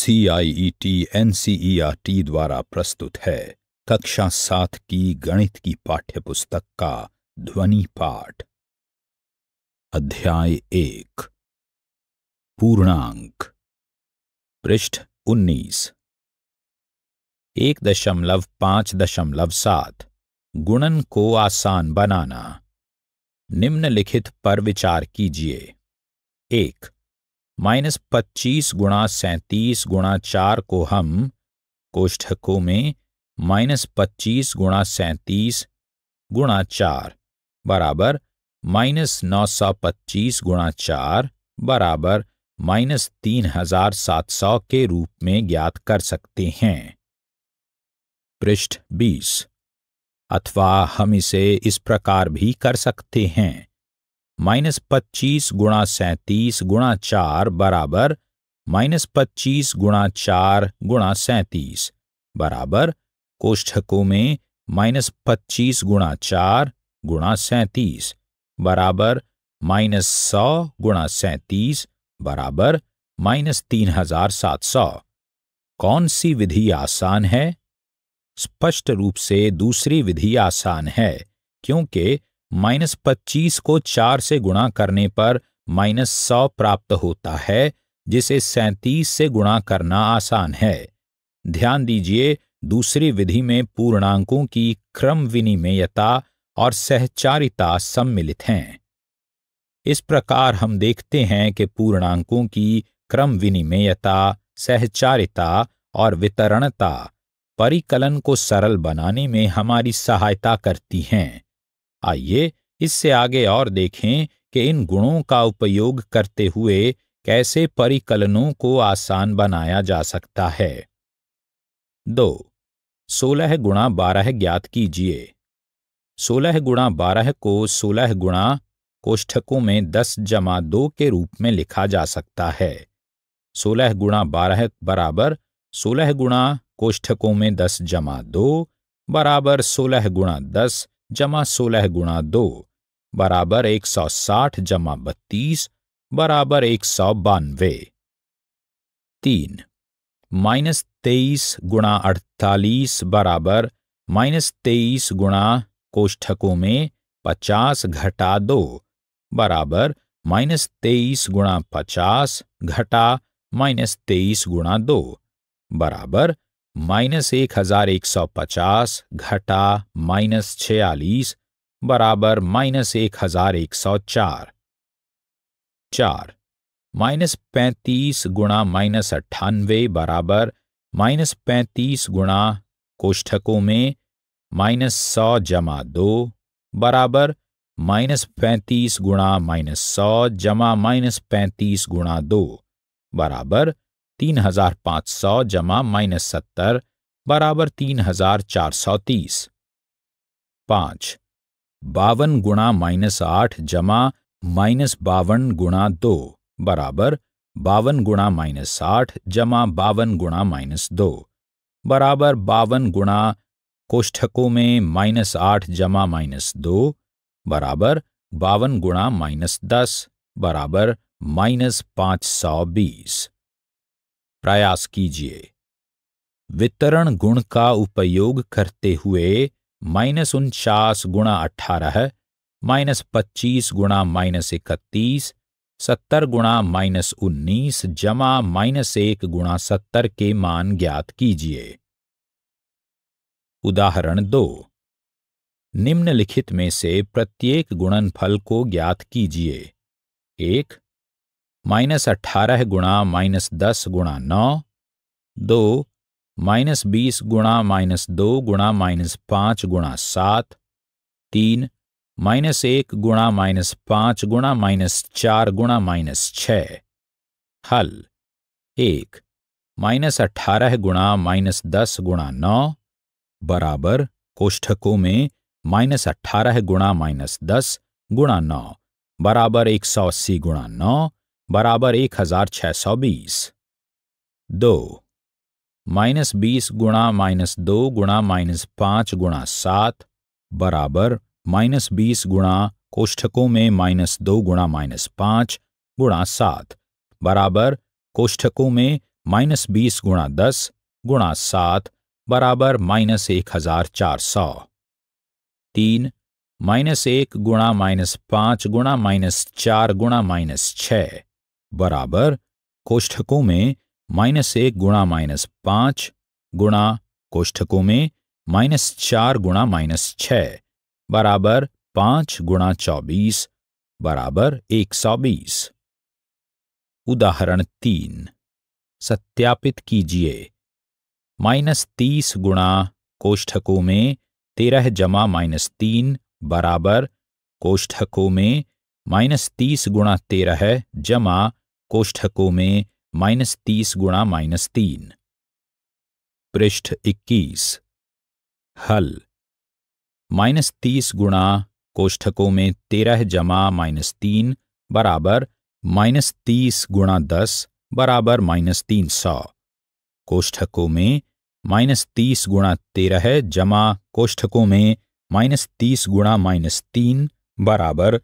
CIET NCERT e e द्वारा प्रस्तुत है कक्षा सात की गणित की पाठ्यपुस्तक का ध्वनि पाठ अध्याय एक पूर्णांक पृष्ठ उन्नीस एक दशमलव पांच दशमलव सात गुणन को आसान बनाना निम्नलिखित पर विचार कीजिए एक माइनस पच्चीस गुणा सैंतीस गुणा चार को हम कोष्ठकों में माइनस पच्चीस गुणा सैंतीस गुणा चार बराबर माइनस नौ सौ पच्चीस गुणा चार बराबर माइनस तीन हजार सात सौ के रूप में ज्ञात कर सकते हैं पृष्ठ बीस अथवा हम इसे इस प्रकार भी कर सकते हैं माइनस पच्चीस गुणा सैंतीस गुणा चार बराबर माइनस पच्चीस गुणा चार गुणा सैंतीस बराबर कोष्ठकों में माइनस पच्चीस गुणा चार गुणा सैंतीस बराबर माइनस सौ गुणा सैंतीस बराबर माइनस तीन हजार सात सौ कौन सी विधि आसान है स्पष्ट रूप से दूसरी विधि आसान है क्योंकि माइनस पच्चीस को चार से गुणा करने पर माइनस सौ प्राप्त होता है जिसे सैंतीस से गुणा करना आसान है ध्यान दीजिए दूसरी विधि में पूर्णांकों की क्रम विनिमयता और सहचारिता सम्मिलित हैं इस प्रकार हम देखते हैं कि पूर्णांकों की क्रम विनिमयता सहचारिता और वितरणता परिकलन को सरल बनाने में हमारी सहायता करती हैं आइए इससे आगे और देखें कि इन गुणों का उपयोग करते हुए कैसे परिकलनों को आसान बनाया जा सकता है दो सोलह गुणा बारह ज्ञात कीजिए सोलह गुणा बारह को सोलह गुणा कोष्ठकों में दस जमा दो के रूप में लिखा जा सकता है सोलह गुणा बारह बराबर सोलह गुणा कोष्ठकों में दस जमा दो बराबर सोलह गुणा दस जमा सोलह गुणा दो बराबर एक सौ साठ जमा बत्तीस बराबर एक सौ बानवे तीन माइनस तेईस गुणा अड़तालीस बराबर माइनस तेईस गुणा कोष्ठकों में पचास घटा दो बराबर माइनस तेईस गुणा पचास घटा माइनस तेईस गुणा दो बराबर माइनस एक हजार एक सौ पचास घटा माइनस छियालीस बराबर माइनस एक हजार एक सौ चार चार माइनस पैंतीस गुणा माइनस अट्ठानवे बराबर माइनस पैंतीस गुणा कोष्ठकों में माइनस सौ जमा दो बराबर माइनस पैंतीस गुणा माइनस सौ जमा माइनस पैंतीस गुणा दो बराबर तीन हजार पाँच सौ जमा माइनस सत्तर बराबर तीन हजार चार सौ तीस पाँच बावन गुणा माइनस आठ जमा माइनस बावन गुणा दो बराबर बावन गुणा माइनस साठ जमा बावन गुणा माइनस दो बराबर बावन गुणा कोष्ठकों में माइनस आठ जमा माइनस दो बराबर बावन गुणा माइनस दस बराबर माइनस पाँच सौ बीस प्रयास कीजिए वितरण गुण का उपयोग करते हुए माइनस उनचास गुणा अठारह माइनस पच्चीस गुणा माइनस इकतीस सत्तर गुणा माइनस उन्नीस जमा माइनस एक गुणा सत्तर के मान ज्ञात कीजिए उदाहरण दो निम्नलिखित में से प्रत्येक गुणनफल को ज्ञात कीजिए एक माइनस अट्ठारह गुणा माइनस दस गुणा नौ दो माइनस बीस गुणा माइनस दो गुणा माइनस पाँच गुणा सात तीन माइनस एक गुणा माइनस पाँच गुणा माइनस चार गुणा माइनस छः हल एक माइनस अट्ठारह गुणा माइनस दस गुणा नौ बराबर कोष्ठकों में माइनस अट्ठारह गुणा माइनस दस गुणा नौ बराबर एक सौ अस्सी गुणा नौ बराबर एक हजार छह सौ बीस दो माइनस बीस गुणा माइनस दो गुणा माइनस पांच गुणा सात बराबर माइनस बीस गुणा कोष्ठकों में माइनस दो गुणा माइनस पांच गुणा सात बराबर कोष्ठकों में माइनस बीस गुणा दस गुणा सात बराबर माइनस एक हजार चार सौ तीन माइनस एक गुणा माइनस पांच गुणा माइनस चार गुणा माइनस छह बराबर कोष्ठकों में माइनस एक गुणा माइनस पांच गुणा कोष्ठकों में माइनस चार गुणा माइनस छः बराबर पांच गुणा चौबीस बराबर एक सौ बीस उदाहरण तीन सत्यापित कीजिए माइनस तीस गुणा कोष्ठकों में तेरह जमा माइनस तीन बराबर कोष्ठकों में माइनस तीस गुणा तेरह जमा कोष्ठकों में माइनस तीस गुणा माइनस तीन पृष्ठ इक्कीस हल माइनस तीस गुणा कोष्ठकों में तेरह जमा माइनस तीन बराबर माइनस तीस गुणा दस बराबर माइनस तीन सौ कोष्ठकों में माइनस तीस गुणा तेरह जमा कोष्ठकों में माइनस तीस गुणा माइनस तीन बराबर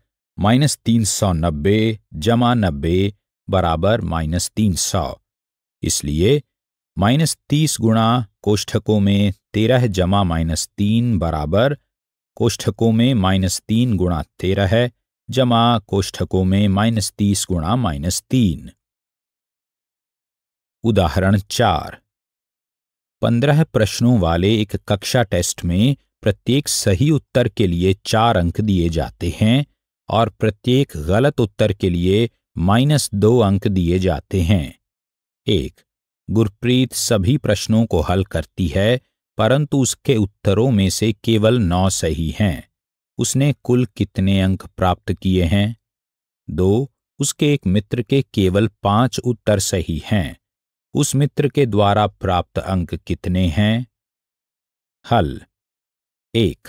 माइनस तीन सौ नब्बे जमा नब्बे बराबर माइनस तीन सौ इसलिए माइनस तीस गुणा कोष्ठकों में तेरह जमा माइनस तीन बराबर कोष्ठकों में माइनस तीन गुणा तेरह जमा कोष्ठकों में माइनस तीस गुणा माइनस तीन उदाहरण चार पंद्रह प्रश्नों वाले एक कक्षा टेस्ट में प्रत्येक सही उत्तर के लिए चार अंक दिए जाते हैं और प्रत्येक गलत उत्तर के लिए माइनस दो अंक दिए जाते हैं एक गुरप्रीत सभी प्रश्नों को हल करती है परंतु उसके उत्तरों में से केवल नौ सही हैं उसने कुल कितने अंक प्राप्त किए हैं दो उसके एक मित्र के केवल पांच उत्तर सही हैं उस मित्र के द्वारा प्राप्त अंक कितने हैं हल एक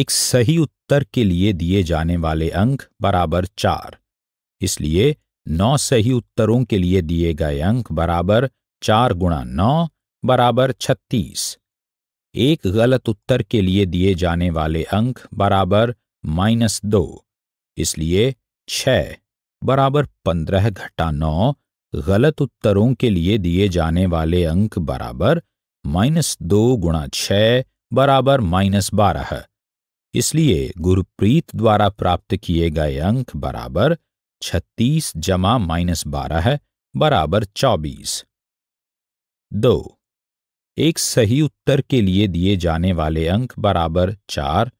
एक सही उत्तर के लिए दिए जाने वाले अंक बराबर चार इसलिए नौ सही उत्तरों के लिए दिए गए अंक बराबर चार गुणा नौ बराबर छत्तीस एक गलत उत्तर के लिए दिए जाने वाले अंक बराबर माइनस दो इसलिए छ बराबर पंद्रह घटा नौ गलत उत्तरों के लिए दिए जाने वाले अंक बराबर माइनस दो गुणा छ बराबर माइनस बारह इसलिए गुरुप्रीत द्वारा प्राप्त किए गए अंक बराबर छत्तीस जमा माइनस बारह है बराबर चौबीस दो एक सही उत्तर के लिए दिए जाने वाले अंक बराबर चार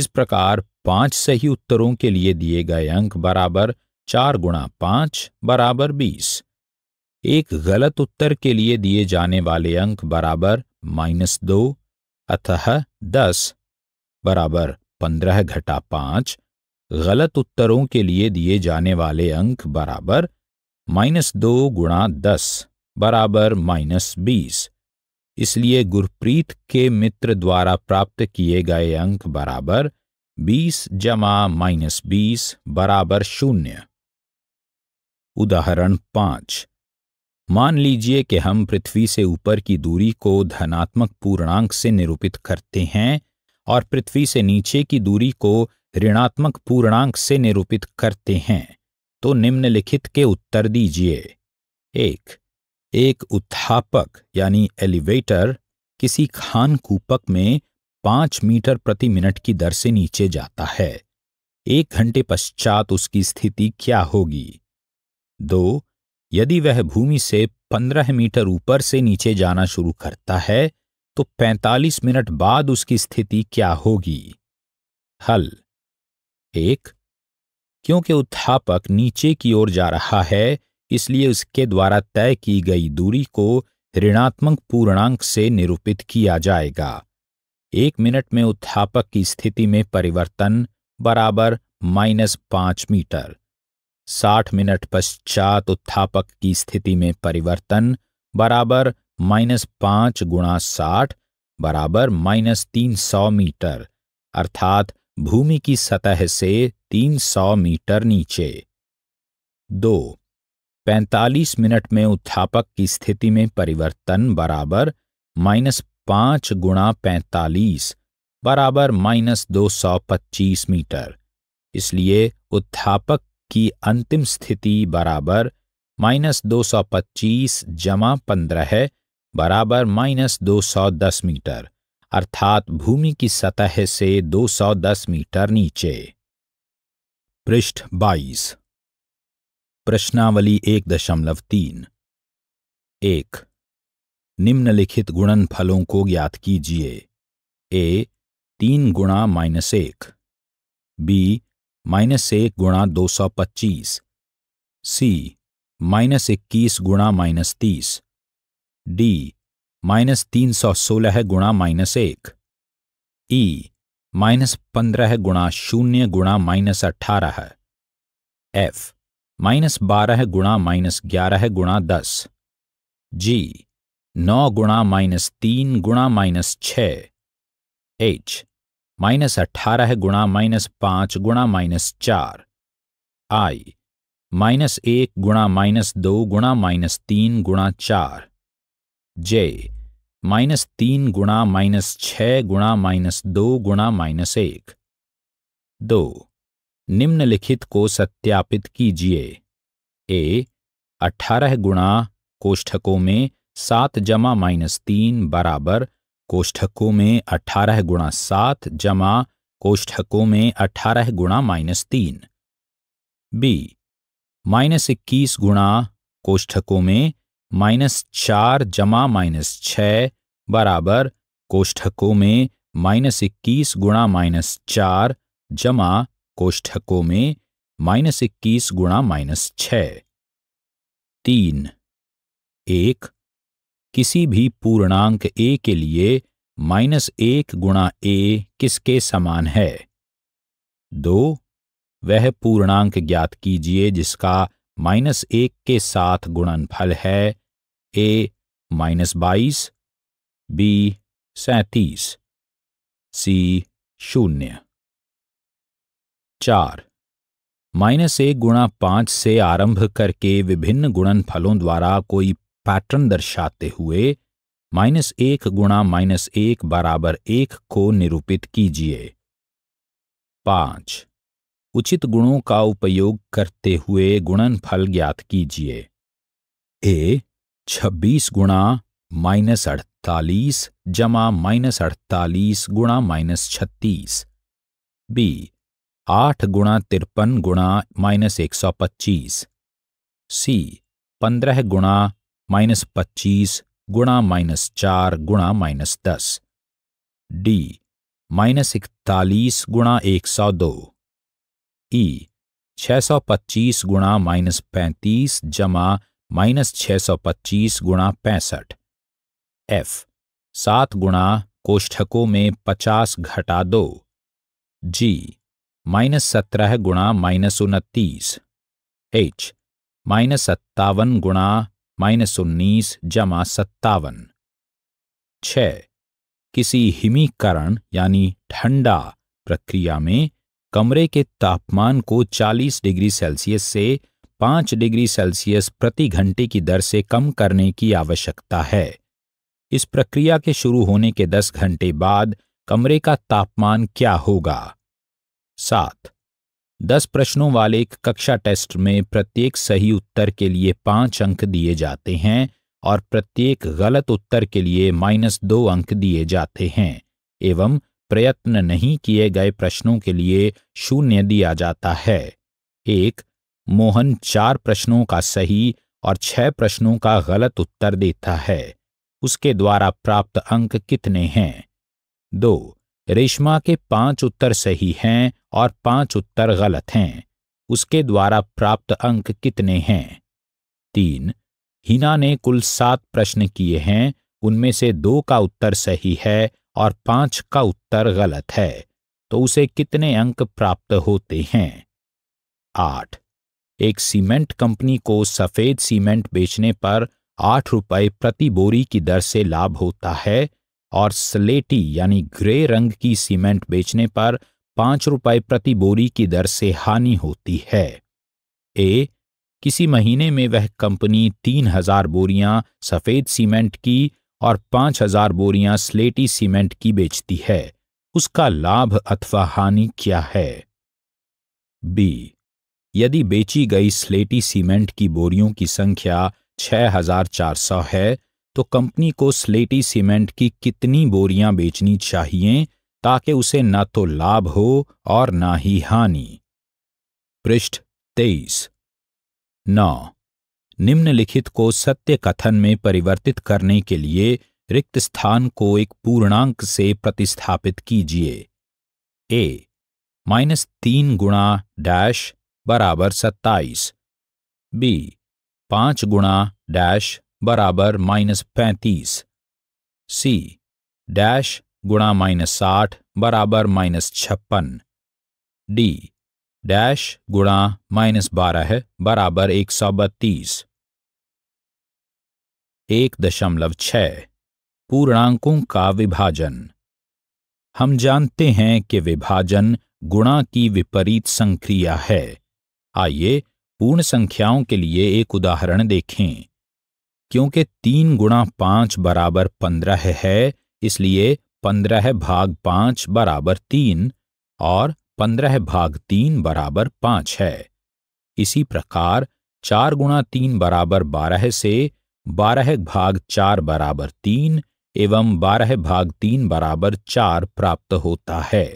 इस प्रकार पांच सही उत्तरों के लिए दिए गए अंक बराबर चार गुणा पांच बराबर बीस एक गलत उत्तर के लिए दिए जाने वाले अंक बराबर माइनस दो अतः दस बराबर पंद्रह घटा पांच गलत उत्तरों के लिए दिए जाने वाले अंक बराबर माइनस दो गुणा दस बराबर माइनस बीस इसलिए गुरप्रीत के मित्र द्वारा प्राप्त किए गए अंक बराबर बीस जमा माइनस बीस बराबर शून्य उदाहरण पांच मान लीजिए कि हम पृथ्वी से ऊपर की दूरी को धनात्मक पूर्णांक से निरूपित करते हैं और पृथ्वी से नीचे की दूरी को ऋणात्मक पूर्णांक से निरूपित करते हैं तो निम्नलिखित के उत्तर दीजिए एक एक उत्थापक यानी एलिवेटर किसी खान कूपक में पांच मीटर प्रति मिनट की दर से नीचे जाता है एक घंटे पश्चात उसकी स्थिति क्या होगी दो यदि वह भूमि से पंद्रह मीटर ऊपर से नीचे जाना शुरू करता है तो 45 मिनट बाद उसकी स्थिति क्या होगी हल एक क्योंकि उत्थापक नीचे की ओर जा रहा है इसलिए उसके द्वारा तय की गई दूरी को ऋणात्मक पूर्णांक से निरूपित किया जाएगा एक मिनट में उत्थापक की स्थिति में परिवर्तन बराबर माइनस पांच मीटर साठ मिनट पश्चात उत्थापक की स्थिति में परिवर्तन बराबर माइनस पांच गुणा साठ बराबर माइनस तीन सौ मीटर अर्थात भूमि की सतह से तीन सौ मीटर नीचे दो पैंतालीस मिनट में उत्थापक की स्थिति में परिवर्तन बराबर माइनस पांच गुणा पैंतालीस बराबर माइनस दो सौ पच्चीस मीटर इसलिए उत्थापक की अंतिम स्थिति बराबर माइनस दो सौ पच्चीस जमा पंद्रह बराबर माइनस दस मीटर अर्थात भूमि की सतह से 210 मीटर नीचे पृष्ठ 22 प्रश्नावली एक दशमलव तीन एक निम्नलिखित गुणन फलों को ज्ञात कीजिए ए तीन गुणा माइनस एक बी माइनस एक गुणा दो सौ पच्चीस सी माइनस इक्कीस गुणा माइनस तीस डी माइनस तीन सौ सोलह गुणा माइनस एक ई e, माइनस पंद्रह गुणा शून्य गुणा माइनस अट्ठारह एफ माइनस बारह गुणा माइनस ग्यारह गुणा दस जी नौ गुणा माइनस तीन गुणा माइनस छ एच माइनस अट्ठारह गुणा माइनस पांच गुणा माइनस चार आई माइनस एक गुणा माइनस दो गुणा माइनस तीन गुणा चार जे माइनस तीन गुणा माइनस छ गुणा माइनस दो गुणा माइनस एक दो निम्नलिखित को सत्यापित कीजिए ए अठारह गुणा कोष्ठकों में सात जमा माइनस तीन बराबर कोष्ठकों में अठारह गुणा सात जमा कोष्ठकों में अठारह गुणा माइनस तीन बी माइनस इक्कीस गुणा कोष्ठकों में माइनस चार जमा माइनस छ बराबर कोष्ठकों में माइनस इक्कीस गुणा माइनस चार जमा कोष्ठकों में माइनस इक्कीस गुणा माइनस छ तीन एक किसी भी पूर्णांक ए के लिए माइनस एक गुणा ए किसके समान है दो वह पूर्णांक ज्ञात कीजिए जिसका माइनस एक के साथ गुणनफल है ए माइनस बाईस बी सैतीस सी शून्य चार माइनस एक गुणा पांच से आरंभ करके विभिन्न गुणनफलों द्वारा कोई पैटर्न दर्शाते हुए माइनस एक गुणा माइनस एक बराबर एक को निरूपित कीजिए पांच उचित गुणों का उपयोग करते हुए गुणनफल ज्ञात कीजिए ए छब्बीस गुणा माइनस अड़तालीस जमा माइनस अड़तालीस गुणा माइनस छत्तीस बी आठ गुणा तिरपन गुणा माइनस एक सौ पच्चीस सी पंद्रह गुणा माइनस पच्चीस गुणा माइनस चार गुणा माइनस दस डी माइनस इकतालीस गुणा एक सौ दो ई e, छः सौ पच्चीस गुणा माइनस पैंतीस जमा माइनस छः सौ पच्चीस गुणा पैंसठ एफ सात गुणा कोष्ठकों में पचास घटा दो जी माइनस सत्रह गुणा माइनस उनतीस एच माइनस सत्तावन गुणा माइनस उन्नीस जमा सत्तावन छ किसी हिमीकरण यानी ठंडा प्रक्रिया में कमरे के तापमान को 40 डिग्री सेल्सियस से पांच डिग्री सेल्सियस प्रति घंटे की दर से कम करने की आवश्यकता है इस प्रक्रिया के शुरू होने के दस घंटे बाद कमरे का तापमान क्या होगा सात दस प्रश्नों वाले एक कक्षा टेस्ट में प्रत्येक सही उत्तर के लिए पांच अंक दिए जाते हैं और प्रत्येक गलत उत्तर के लिए माइनस दो अंक दिए जाते हैं एवं प्रयत्न नहीं किए गए प्रश्नों के लिए शून्य दिया जाता है एक मोहन चार प्रश्नों का सही और छह प्रश्नों का गलत उत्तर देता है उसके द्वारा प्राप्त अंक कितने हैं दो रेशमा के पांच उत्तर सही हैं और पांच उत्तर गलत हैं उसके द्वारा प्राप्त अंक कितने हैं तीन हिना ने कुल सात प्रश्न किए हैं उनमें से दो का उत्तर सही है और पांच का उत्तर गलत है तो उसे कितने अंक प्राप्त होते हैं आठ एक सीमेंट कंपनी को सफ़ेद सीमेंट बेचने पर आठ रुपये प्रति बोरी की दर से लाभ होता है और स्लेटी यानी ग्रे रंग की सीमेंट बेचने पर पांच रुपये प्रति बोरी की दर से हानि होती है ए किसी महीने में वह कंपनी तीन हजार बोरियां सफ़ेद सीमेंट की और पांच हजार बोरियां स्लेटी सीमेंट की बेचती है उसका लाभ अथवा हानि क्या है बी यदि बेची गई स्लेटी सीमेंट की बोरियों की संख्या 6400 है तो कंपनी को स्लेटी सीमेंट की कितनी बोरियां बेचनी चाहिए ताकि उसे न तो लाभ हो और न ही हानि पृष्ठ तेईस नौ निम्नलिखित को सत्य कथन में परिवर्तित करने के लिए रिक्त स्थान को एक पूर्णांक से प्रतिस्थापित कीजिए ए माइनस तीन गुणा डैश बराबर सत्ताईस बी पाँच गुणा डैश बराबर माइनस पैंतीस सी डैश गुणा माइनस साठ बराबर माइनस छप्पन डी डैश गुणा माइनस बारह बराबर एक सौ बत्तीस एक दशमलव छ पूर्णांकों का विभाजन हम जानते हैं कि विभाजन गुणा की विपरीत संक्रिया है आइए पूर्ण संख्याओं के लिए एक उदाहरण देखें क्योंकि तीन गुणा पांच बराबर पंद्रह है इसलिए पंद्रह भाग पांच बराबर तीन और पंद्रह भाग तीन बराबर पांच है इसी प्रकार चार गुणा तीन बराबर बारह से बारह भाग चार बराबर तीन एवं बारह भाग तीन बराबर चार प्राप्त होता है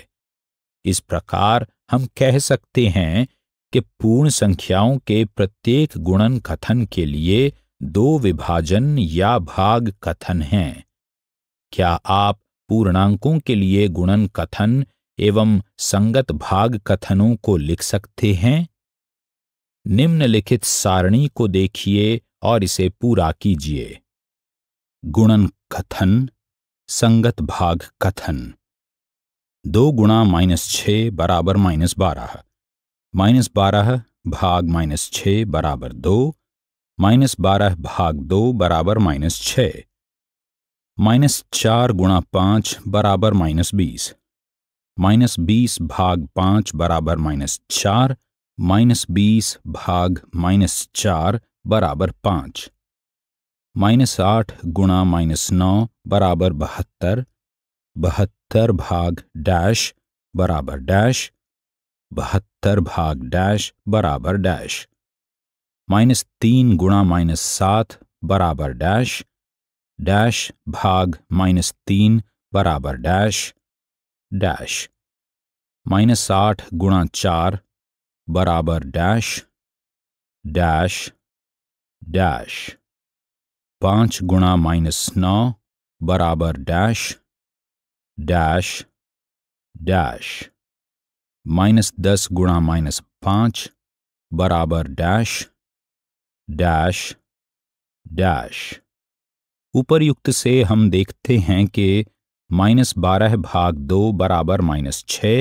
इस प्रकार हम कह सकते हैं कि पूर्ण संख्याओं के प्रत्येक गुणन कथन के लिए दो विभाजन या भाग कथन हैं क्या आप पूर्णांकों के लिए गुणन कथन एवं संगत भाग कथनों को लिख सकते हैं निम्नलिखित सारणी को देखिए और इसे पूरा कीजिए गुणन कथन संगत भाग कथन दो गुणा माइनस छ बराबर माइनस बारह माइनस बारह भाग माइनस छ बराबर दो माइनस बारह भाग दो बराबर माइनस छ माइनस चार गुणा पांच बराबर माइनस बीस माइनस बीस भाग पांच बराबर माइनस चार माइनस बीस भाग माइनस चार बराबर पांच माइनस आठ गुणा माइनस नौ बराबर बहत्तर बहत्तर भाग डैश बराबर डैश बहत्तर भाग डैश बराबर डैश माइनस तीन गुणा माइनस सात बराबर डैश डैश भाग माइनस तीन बराबर डैश डैश माइनस आठ गुणा चार बराबर डैश डैश डैश पाँच गुणा माइनस नौ बराबर डैश डैश डैश माइनस दस गुणा माइनस पाँच बराबर डैश डैश डैश उपरयुक्त से हम देखते हैं कि माइनस बारह भाग दो बराबर माइनस छ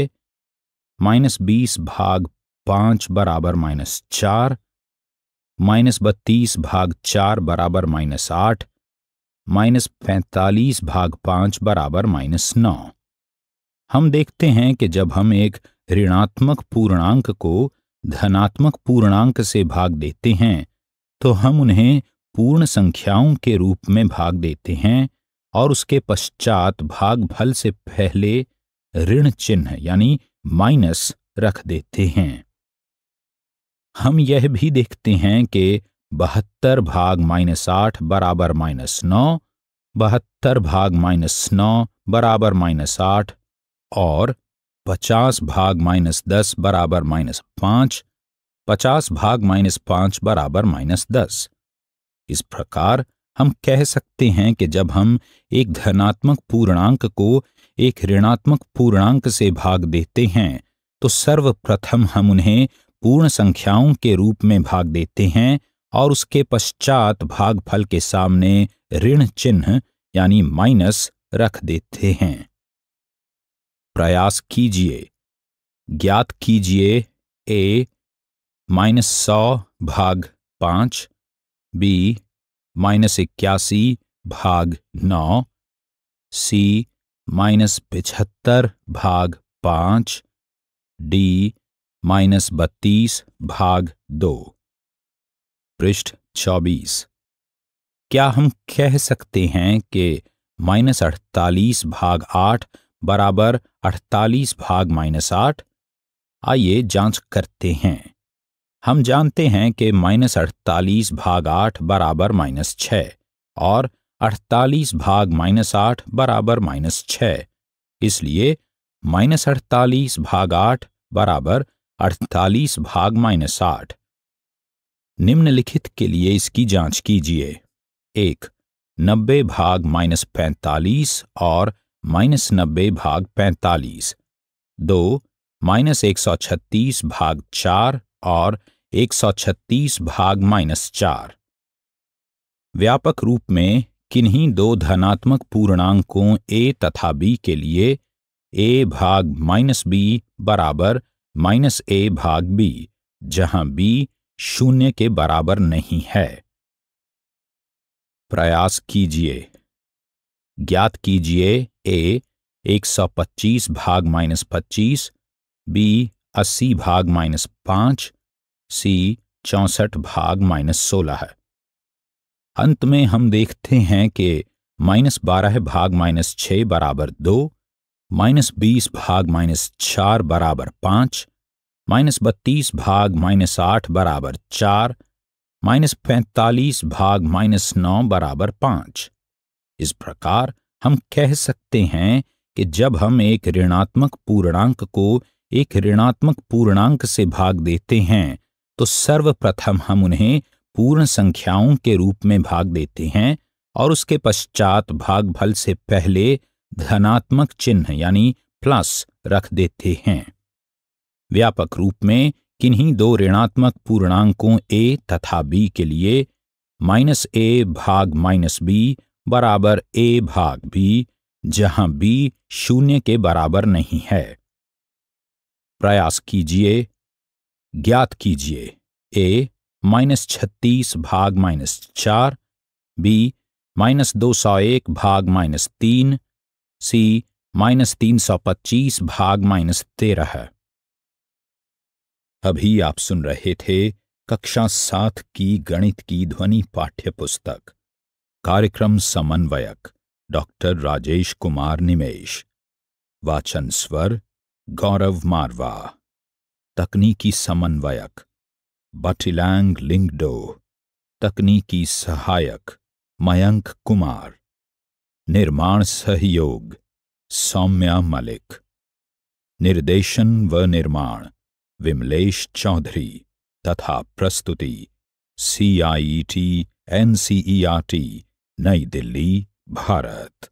माइनस बीस भाग पांच बराबर माइनस चार माइनस बत्तीस भाग चार बराबर माइनस आठ माइनस पैंतालीस भाग पांच बराबर माइनस नौ हम देखते हैं कि जब हम एक ऋणात्मक पूर्णांक को धनात्मक पूर्णांक से भाग देते हैं तो हम उन्हें पूर्ण संख्याओं के रूप में भाग देते हैं और उसके पश्चात भागफल से पहले ऋण चिन्ह यानी माइनस रख देते हैं हम यह भी देखते हैं कि बहत्तर भाग माइनस आठ बराबर माइनस नौ बहत्तर भाग माइनस नौ बराबर माइनस आठ और पचास भाग माइनस दस बराबर माइनस पांच पचास भाग माइनस पांच बराबर माइनस दस इस प्रकार हम कह सकते हैं कि जब हम एक धनात्मक पूर्णांक को एक ऋणात्मक पूर्णांक से भाग देते हैं तो सर्वप्रथम हम उन्हें पूर्ण संख्याओं के रूप में भाग देते हैं और उसके पश्चात भागफल के सामने ऋण चिन्ह यानी माइनस रख देते हैं प्रयास कीजिए ज्ञात कीजिए ए माइनस सौ भाग पांच बी माइनस इक्यासी भाग नौ सी माइनस पिछहत्तर भाग पांच डी माइनस बत्तीस भाग दो पृष्ठ चौबीस क्या हम कह सकते हैं कि माइनस अड़तालीस भाग आठ बराबर अड़तालीस भाग माइनस आठ आइए जांच करते हैं हम जानते हैं कि माइनस अड़तालीस भाग आठ बराबर माइनस छ और अड़तालीस भाग माइनस आठ बराबर माइनस छ इसलिए माइनस अड़तालीस भाग आठ बराबर अड़तालीस भाग माइनस आठ निम्नलिखित के लिए इसकी जांच कीजिए एक नब्बे भाग माइनस पैंतालीस और माइनस नब्बे भाग पैंतालीस दो माइनस एक सौ छत्तीस भाग चार और एक सौ छत्तीस भाग माइनस चार व्यापक रूप में किन्हीं दो धनात्मक पूर्णांकों ए तथा बी के लिए ए भाग माइनस बी बराबर माइनस ए भाग बी जहां बी शून्य के बराबर नहीं है प्रयास कीजिए ज्ञात कीजिए ए 125 भाग माइनस पच्चीस बी 80 भाग माइनस पांच सी चौसठ भाग माइनस सोलह है अंत में हम देखते हैं कि माइनस बारह भाग माइनस छ बराबर दो माइनस बीस भाग माइनस चार बराबर पांच माइनस बत्तीस भाग माइनस आठ बराबर चार माइनस पैंतालीस भाग माइनस नौ बराबर पांच इस प्रकार हम कह सकते हैं कि जब हम एक ऋणात्मक पूर्णांक को एक ऋणात्मक पूर्णांक से भाग देते हैं तो सर्वप्रथम हम उन्हें पूर्ण संख्याओं के रूप में भाग देते हैं और उसके पश्चात भागफल से पहले धनात्मक चिन्ह यानी प्लस रख देते हैं व्यापक रूप में किन्हीं दो ऋणात्मक पूर्णांकों ए तथा बी के लिए माइनस ए भाग माइनस बी बराबर ए भाग बी जहां बी शून्य के बराबर नहीं है प्रयास कीजिए ज्ञात कीजिए ए माइनस छत्तीस भाग माइनस चार बी माइनस दो सौ एक भाग माइनस तीन सी माइनस तीन सौ पच्चीस भाग माइनस तेरह अभी आप सुन रहे थे कक्षा सात की गणित की ध्वनि पाठ्य पुस्तक कार्यक्रम समन्वयक डॉक्टर राजेश कुमार निमेश वाचन स्वर गौरव मारवा तकनीकी समन्वयक बटिलैंग लिंगडो तकनीकी सहायक मयंक कुमार निर्माण सहयोग सौम्या मलिक निर्देशन व निर्माण विमलेश चौधरी तथा प्रस्तुति C I T N C E R T Nai Delhi Bharat